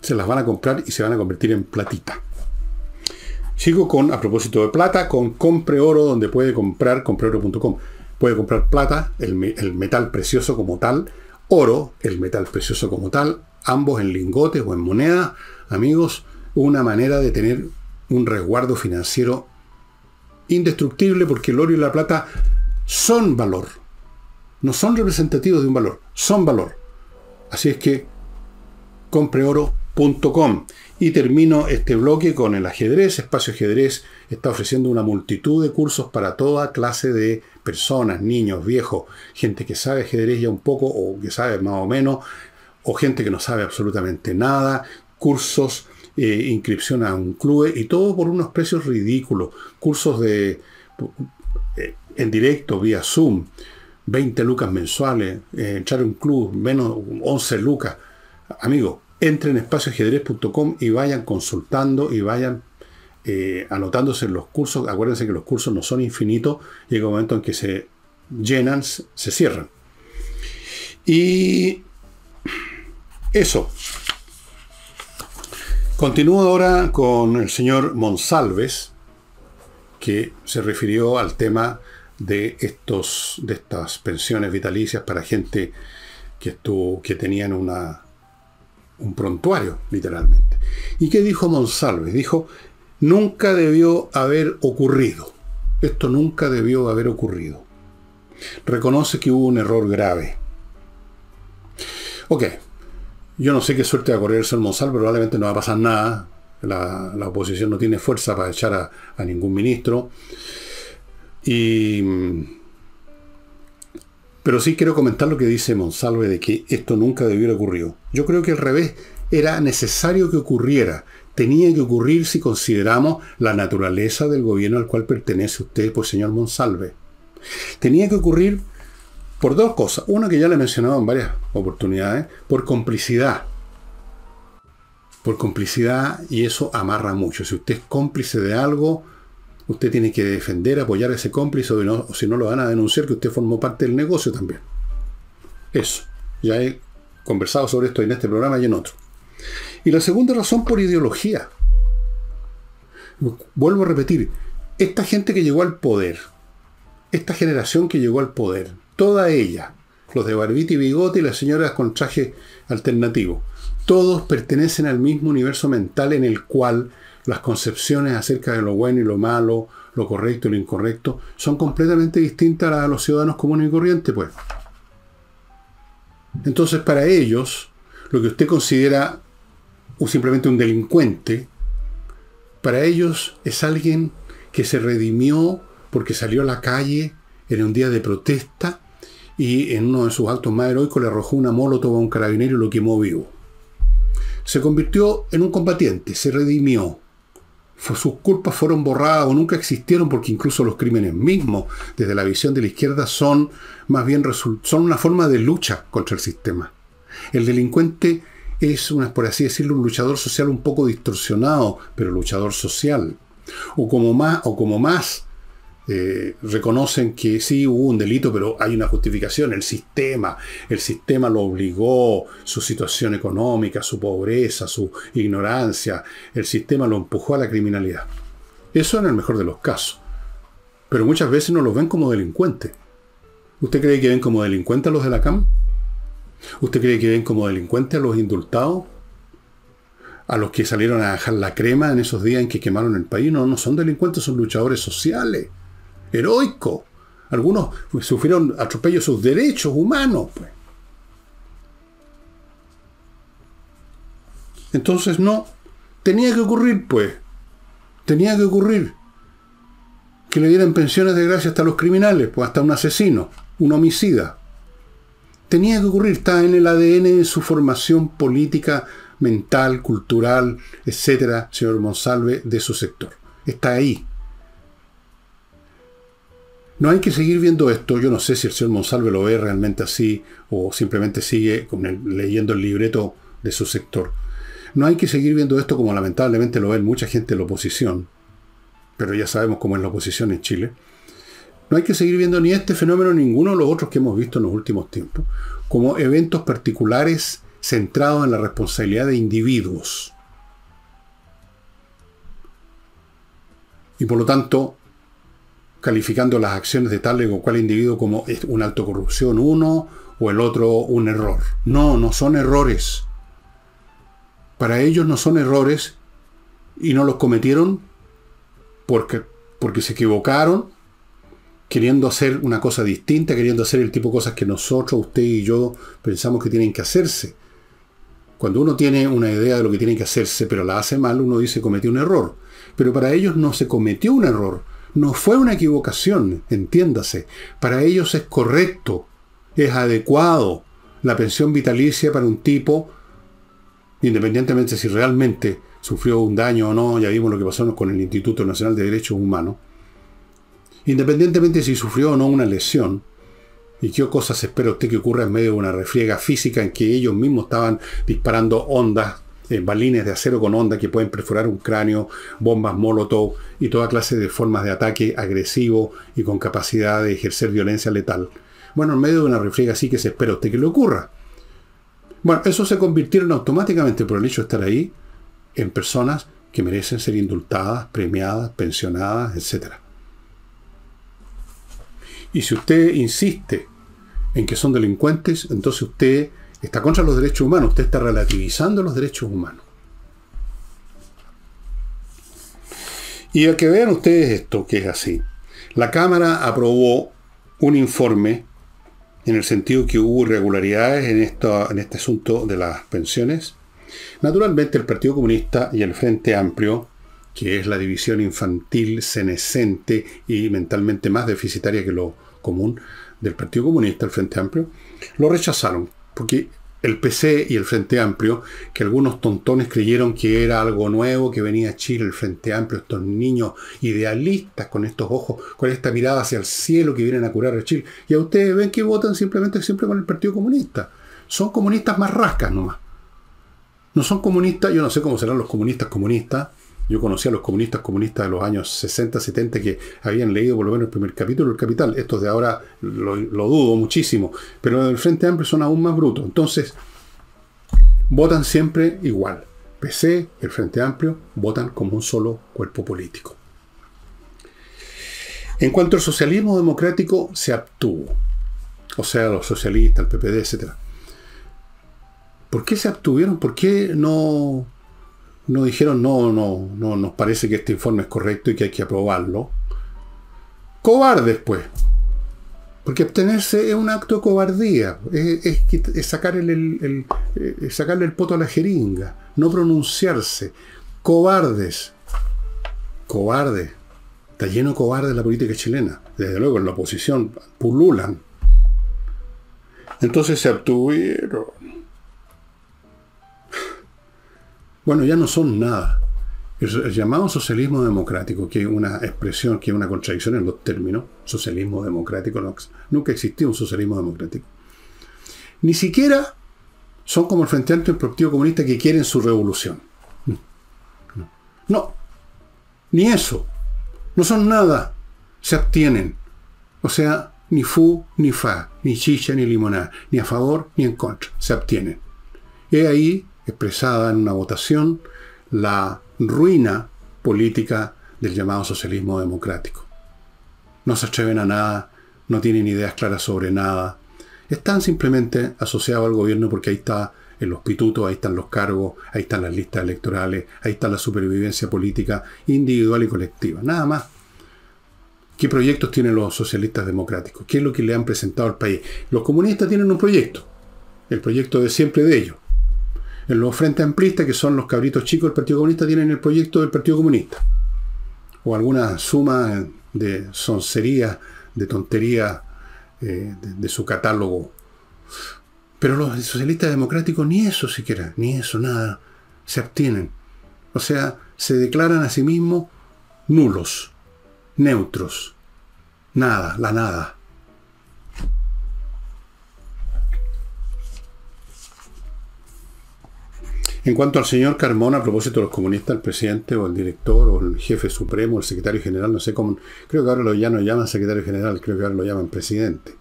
se las van a comprar y se van a convertir en platita. Sigo con, a propósito de plata, con Compre Oro, donde puede comprar, compreoro.com. Puede comprar plata, el metal precioso como tal, oro, el metal precioso como tal, ambos en lingotes o en moneda, amigos, una manera de tener un resguardo financiero indestructible porque el oro y la plata son valor. No son representativos de un valor, son valor. Así es que compreoro.com. Y termino este bloque con el ajedrez. Espacio Ajedrez está ofreciendo una multitud de cursos para toda clase de personas, niños, viejos, gente que sabe ajedrez ya un poco o que sabe más o menos, o gente que no sabe absolutamente nada, cursos, eh, inscripción a un club y todo por unos precios ridículos, cursos de eh, en directo vía Zoom, 20 lucas mensuales, echar un club menos 11 lucas. Amigo, entren en espacioajedrez.com y vayan consultando y vayan eh, anotándose en los cursos. Acuérdense que los cursos no son infinitos y en momento en que se llenan, se cierran. Y eso. Continúo ahora con el señor Monsalves, que se refirió al tema de, estos, de estas pensiones vitalicias para gente que, estuvo, que tenían una, un prontuario, literalmente. ¿Y qué dijo Monsalves? Dijo, nunca debió haber ocurrido. Esto nunca debió haber ocurrido. Reconoce que hubo un error grave. Ok, yo no sé qué suerte va a correr el pero probablemente no va a pasar nada. La, oposición no tiene fuerza para echar a, ningún ministro. Y... Pero sí quiero comentar lo que dice Monsalve de que esto nunca debiera ocurrido. Yo creo que al revés era necesario que ocurriera tenía que ocurrir si consideramos la naturaleza del gobierno al cual pertenece usted, pues señor Monsalve. Tenía que ocurrir por dos cosas. Una que ya le he mencionado en varias oportunidades, por complicidad. Por complicidad, y eso amarra mucho. Si usted es cómplice de algo, usted tiene que defender, apoyar a ese cómplice, o, o si no lo van a denunciar que usted formó parte del negocio también. Eso. Ya he conversado sobre esto en este programa y en otro. Y la segunda razón por ideología. Vuelvo a repetir, esta gente que llegó al poder, esta generación que llegó al poder, toda ella, los de barbita y bigote y las señoras con traje alternativo, todos pertenecen al mismo universo mental en el cual las concepciones acerca de lo bueno y lo malo, lo correcto y lo incorrecto, son completamente distintas a los ciudadanos comunes y corrientes, pues. Entonces, para ellos, lo que usted considera o simplemente un delincuente, para ellos es alguien que se redimió porque salió a la calle en un día de protesta y en uno de sus actos más heroicos le arrojó una molotov a un carabinero y lo quemó vivo. Se convirtió en un combatiente, se redimió. Sus culpas fueron borradas o nunca existieron porque incluso los crímenes mismos, desde la visión de la izquierda, son más bien son una forma de lucha contra el sistema. El delincuente es, por así decirlo, un luchador social un poco distorsionado, pero luchador social. O como más, o como más eh, reconocen que sí hubo un delito, pero hay una justificación, el sistema, el sistema lo obligó, su situación económica, su pobreza, su ignorancia, el sistema lo empujó a la criminalidad. Eso en el mejor de los casos. Pero muchas veces no los ven como delincuentes. ¿Usted cree que ven como delincuentes los de la CAM? ¿Usted cree que ven como delincuentes a los indultados? ¿A los que salieron a dejar la crema en esos días en que quemaron el país? No, no son delincuentes, son luchadores sociales. Heroicos. Algunos pues, sufrieron atropello a sus derechos humanos. Pues. Entonces no, tenía que ocurrir pues, tenía que ocurrir que le dieran pensiones de gracia hasta los criminales, pues hasta un asesino, un homicida tenía que ocurrir, está en el ADN de su formación política, mental, cultural, etcétera, señor Monsalve, de su sector. Está ahí. No hay que seguir viendo esto. Yo no sé si el señor Monsalve lo ve realmente así o simplemente sigue leyendo el libreto de su sector. No hay que seguir viendo esto como lamentablemente lo ve mucha gente de la oposición, pero ya sabemos cómo es la oposición en Chile. No hay que seguir viendo ni este fenómeno ninguno de los otros que hemos visto en los últimos tiempos como eventos particulares centrados en la responsabilidad de individuos. Y por lo tanto, calificando las acciones de tal o cual individuo como una autocorrupción uno o el otro un error. No, no son errores. Para ellos no son errores y no los cometieron porque, porque se equivocaron queriendo hacer una cosa distinta, queriendo hacer el tipo de cosas que nosotros, usted y yo pensamos que tienen que hacerse. Cuando uno tiene una idea de lo que tiene que hacerse, pero la hace mal, uno dice cometió un error. Pero para ellos no se cometió un error, no fue una equivocación, entiéndase. Para ellos es correcto, es adecuado la pensión vitalicia para un tipo, independientemente si realmente sufrió un daño o no, ya vimos lo que pasó con el Instituto Nacional de Derechos Humanos, Independientemente si sufrió o no una lesión, ¿y qué cosas espera usted que ocurra en medio de una refriega física en que ellos mismos estaban disparando ondas, eh, balines de acero con onda que pueden perforar un cráneo, bombas molotov y toda clase de formas de ataque agresivo y con capacidad de ejercer violencia letal? Bueno, en medio de una refriega así, que se espera usted que le ocurra. Bueno, eso se convirtieron automáticamente por el hecho de estar ahí en personas que merecen ser indultadas, premiadas, pensionadas, etc. Y si usted insiste en que son delincuentes, entonces usted está contra los derechos humanos, usted está relativizando los derechos humanos. Y a que vean ustedes esto, que es así. La Cámara aprobó un informe en el sentido que hubo irregularidades en, en este asunto de las pensiones. Naturalmente el Partido Comunista y el Frente Amplio que es la división infantil senescente y mentalmente más deficitaria que lo común del Partido Comunista, el Frente Amplio, lo rechazaron, porque el PC y el Frente Amplio, que algunos tontones creyeron que era algo nuevo, que venía a Chile, el Frente Amplio, estos niños idealistas con estos ojos, con esta mirada hacia el cielo que vienen a curar a Chile. Y a ustedes ven que votan simplemente siempre con el Partido Comunista. Son comunistas más rascas nomás. No son comunistas, yo no sé cómo serán los comunistas comunistas, yo conocí a los comunistas comunistas de los años 60, 70 que habían leído por lo menos el primer capítulo del Capital. Estos de ahora lo, dudo muchísimo, pero el Frente Amplio son aún más brutos. Entonces, votan siempre igual. PC, el Frente Amplio, votan como un solo cuerpo político. En cuanto al socialismo democrático, se abstuvo. O sea, los socialistas, el PPD, etc. ¿Por qué se obtuvieron? ¿Por qué no no dijeron, no, no, no, nos parece que este informe es correcto y que hay que aprobarlo. Cobardes, pues. Porque obtenerse es un acto de cobardía, es, el, eh, sacarle el poto a la jeringa, no pronunciarse. Cobardes, cobardes. Está lleno de cobardes la política chilena. Desde luego, en la oposición pululan. Entonces se obtuvieron... bueno, ya no son nada. El llamado socialismo democrático, que es una expresión, que es una contradicción en los términos, socialismo democrático, nunca existió un socialismo democrático. Ni siquiera son como el Frente Amplio Comunista que quieren su revolución. No, ni eso. No son nada. Se abstienen. O sea, ni fu, ni fa, ni chicha, ni limonada, ni a favor, ni en contra. Se abstienen. Es ahí expresada en una votación la ruina política del llamado socialismo democrático. No se atreven a nada, no tienen ideas claras sobre nada. Están simplemente asociados al gobierno porque ahí está el hospituto, ahí están los cargos, ahí están las listas electorales, ahí está la supervivencia política individual y colectiva. Nada más. ¿Qué proyectos tienen los socialistas democráticos? ¿Qué es lo que le han presentado al país? Los comunistas tienen un proyecto, el proyecto de siempre de ellos, los frentes amplistas, que son los cabritos chicos del Partido Comunista, tienen el proyecto del Partido Comunista. O alguna suma de soncería, de tontería eh, de, de, su catálogo. Pero los socialistas democráticos ni eso siquiera, ni eso, nada, se abstienen. O sea, se declaran a sí mismos nulos, neutros, nada, la nada. En cuanto al señor Carmona, a propósito de los comunistas, el presidente o el director o el jefe supremo, el secretario general, no sé cómo, creo que ahora lo ya no llaman secretario general, creo que ahora lo llaman presidente,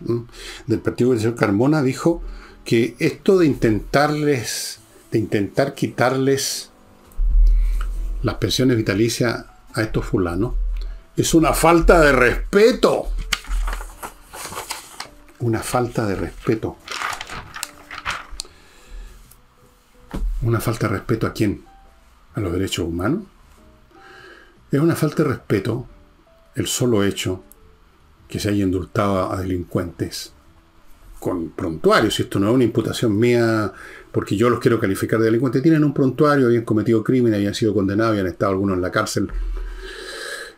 ¿Mm? del partido del señor Carmona, dijo que esto de intentarles, de intentar quitarles las pensiones vitalicias a estos fulanos, es una falta de respeto. Una falta de respeto. ¿Una falta de respeto a quién? ¿A los derechos humanos? Es una falta de respeto el solo hecho que se haya indultado a delincuentes con prontuarios? y esto no es una imputación mía, porque yo los quiero calificar de delincuentes, tienen un prontuario, habían cometido crímenes, habían sido condenados, han estado algunos en la cárcel,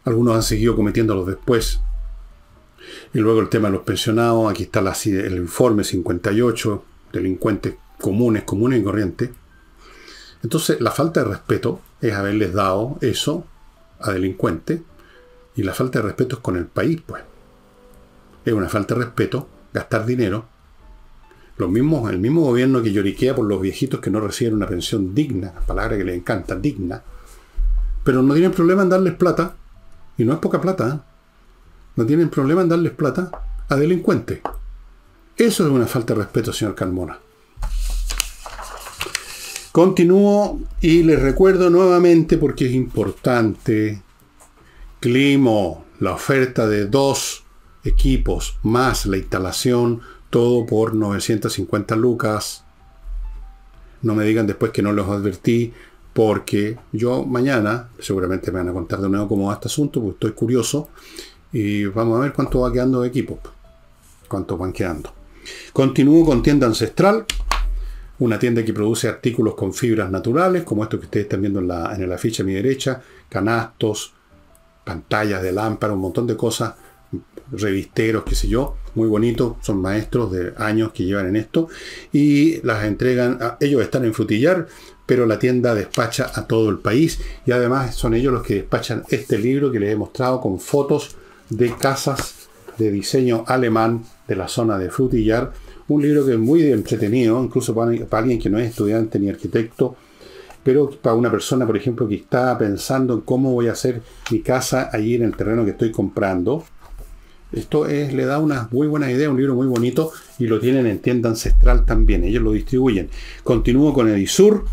algunos han seguido cometiéndolos después. Y luego el tema de los pensionados, aquí está la, el informe 58, delincuentes comunes, comunes y corrientes, entonces, la falta de respeto es haberles dado eso a delincuentes y la falta de respeto es con el país, pues. Es una falta de respeto gastar dinero. Los mismos, el mismo gobierno que lloriquea por los viejitos que no reciben una pensión digna, palabra que le encanta, digna, pero no tienen problema en darles plata, y no es poca plata, ¿eh? no tienen problema en darles plata a delincuentes. Eso es una falta de respeto, señor Carmona. Continúo y les recuerdo nuevamente porque es importante. Climo, la oferta de dos equipos más la instalación, todo por 950 lucas. No me digan después que no los advertí, porque yo mañana, seguramente me van a contar de nuevo cómo va este asunto, porque estoy curioso, y vamos a ver cuánto va quedando de equipo, cuánto van quedando. Continúo con tienda ancestral, una tienda que produce artículos con fibras naturales, como esto que ustedes están viendo en, la, ficha a mi derecha, canastos, pantallas de lámpara, un montón de cosas, revisteros, qué sé yo, muy bonito, son maestros de años que llevan en esto y las entregan, ah, ellos están en Frutillar, pero la tienda despacha a todo el país y además son ellos los que despachan este libro que les he mostrado con fotos de casas de diseño alemán de la zona de Frutillar un libro que es muy entretenido, incluso para, alguien que no es estudiante ni arquitecto, pero para una persona, por ejemplo, que está pensando en cómo voy a hacer mi casa allí en el terreno que estoy comprando. Esto es, le da unas muy buenas ideas, un libro muy bonito y lo tienen en tienda ancestral también, ellos lo distribuyen. Continúo con Edisur,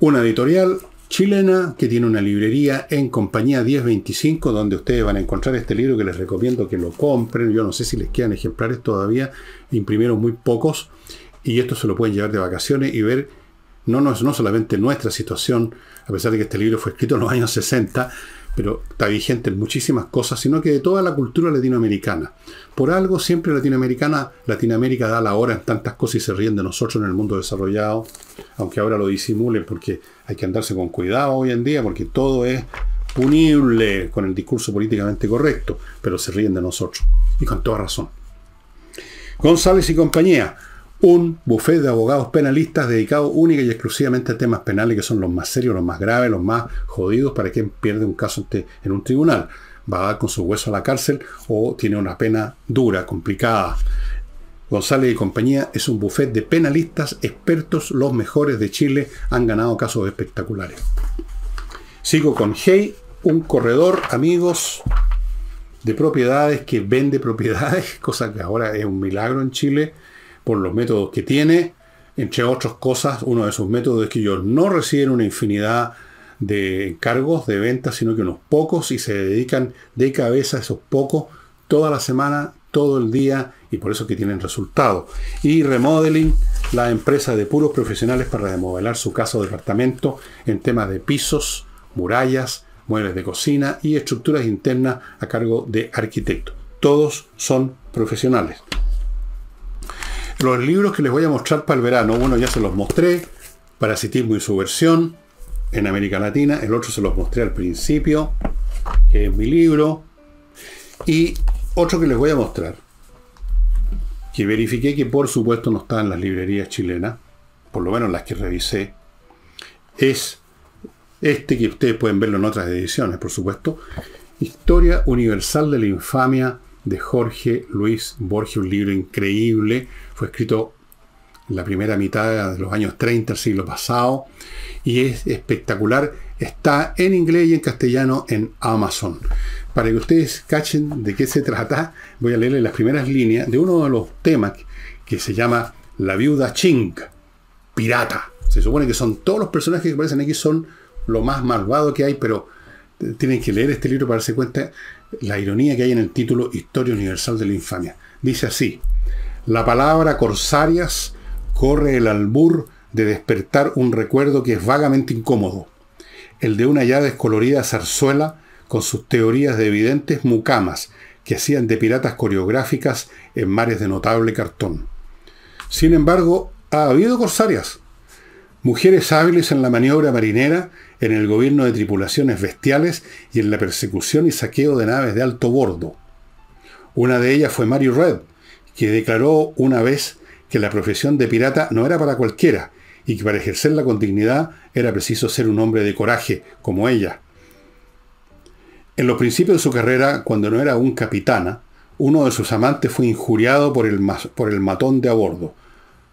una editorial chilena que tiene una librería en Compañía 1025 donde ustedes van a encontrar este libro que les recomiendo que lo compren. Yo no sé si les quedan ejemplares todavía, imprimieron muy pocos y esto se lo pueden llevar de vacaciones y ver no, no, no solamente nuestra situación, a pesar de que este libro fue escrito en los años 60, pero está vigente en muchísimas cosas, sino que de toda la cultura latinoamericana. Por algo siempre Latinoamericana, Latinoamérica da la hora en tantas cosas y se ríen de nosotros en el mundo desarrollado, aunque ahora lo disimulen porque hay que andarse con cuidado hoy en día, porque todo es punible con el discurso políticamente correcto, pero se ríen de nosotros, y con toda razón. González y compañía, un buffet de abogados penalistas dedicado única y exclusivamente a temas penales que son los más serios, los más graves, los más jodidos para quien pierde un caso en un tribunal. Va a dar con su hueso a la cárcel o tiene una pena dura, complicada. González y compañía es un buffet de penalistas expertos, los mejores de Chile, han ganado casos espectaculares. Sigo con Hey, un corredor, amigos, de propiedades que vende propiedades, cosa que ahora es un milagro en Chile por los métodos que tiene. Entre otras cosas, uno de sus métodos es que ellos no reciben una infinidad de encargos de ventas, sino que unos pocos y se dedican de cabeza a esos pocos toda la semana, todo el día y por eso que tienen resultados. Y Remodeling, la empresa de puros profesionales para remodelar su casa o departamento en temas de pisos, murallas, muebles de cocina y estructuras internas a cargo de arquitectos. Todos son profesionales. Los libros que les voy a mostrar para el verano, uno ya se los mostré, Parasitismo y su versión en América Latina, el otro se los mostré al principio, que es mi libro, y otro que les voy a mostrar, que verifiqué que por supuesto no está en las librerías chilenas, por lo menos las que revisé, es este que ustedes pueden verlo en otras ediciones, por supuesto, Historia Universal de la Infamia de Jorge Luis Borges, un libro increíble. Fue escrito en la primera mitad de los años 30 del siglo pasado y es espectacular. Está en inglés y en castellano en Amazon. Para que ustedes cachen de qué se trata, voy a leerle las primeras líneas de uno de los temas que se llama La viuda Ching, pirata. Se supone que son todos los personajes que aparecen aquí son lo más malvado que hay, pero eh, tienen que leer este libro para darse cuenta la ironía que hay en el título Historia Universal de la Infamia. Dice así, la palabra corsarias corre el albur de despertar un recuerdo que es vagamente incómodo, el de una ya descolorida zarzuela con sus teorías de evidentes mucamas que hacían de piratas coreográficas en mares de notable cartón. Sin embargo, ha habido corsarias, Mujeres hábiles en la maniobra marinera, en el gobierno de tripulaciones bestiales y en la persecución y saqueo de naves de alto bordo. Una de ellas fue Mary Red, que declaró una vez que la profesión de pirata no era para cualquiera y que para ejercerla con dignidad era preciso ser un hombre de coraje, como ella. En los principios de su carrera, cuando no era aún capitana, uno de sus amantes fue injuriado por el, por el matón de a bordo.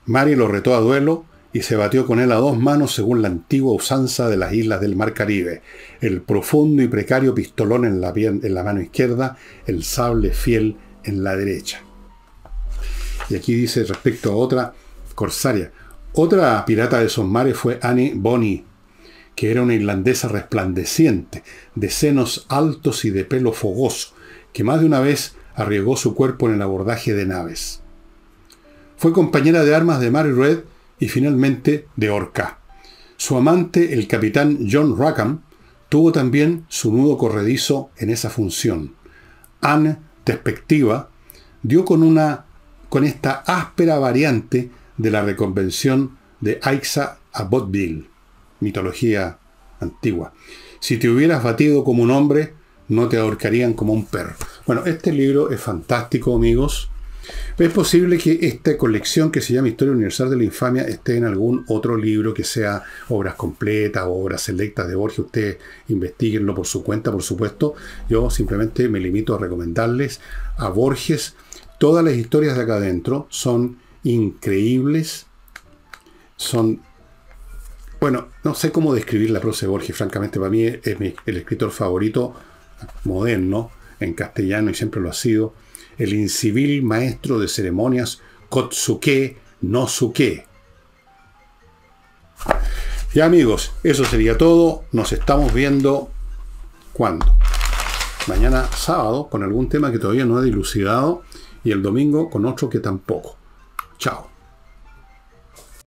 Mary lo retó a duelo, y se batió con él a dos manos según la antigua usanza de las islas del Mar Caribe, el profundo y precario pistolón en la, en la mano izquierda, el sable fiel en la derecha. Y aquí dice respecto a otra corsaria, otra pirata de esos mares fue Annie Bonny, que era una irlandesa resplandeciente, de senos altos y de pelo fogoso, que más de una vez arriesgó su cuerpo en el abordaje de naves. Fue compañera de armas de Mary Red y finalmente de horca. Su amante, el capitán John Rackham, tuvo también su nudo corredizo en esa función. Anne, despectiva, dio con, una, con esta áspera variante de la reconvención de Aixa a Botville, mitología antigua. Si te hubieras batido como un hombre, no te ahorcarían como un perro. Bueno, este libro es fantástico, amigos. Es posible que esta colección que se llama Historia Universal de la Infamia esté en algún otro libro que sea obras completas o obras selectas de Borges. Ustedes investiguenlo por su cuenta, por supuesto. Yo simplemente me limito a recomendarles a Borges. Todas las historias de acá adentro son increíbles. Son bueno, no sé cómo describir la prosa de Borges, francamente, para mí es el escritor favorito moderno en castellano y siempre lo ha sido el incivil maestro de ceremonias Kotsuke no Suke. amigos, eso sería todo. Nos estamos viendo cuando. Mañana sábado con algún tema que todavía no he dilucidado y el domingo con otro que tampoco. Chao.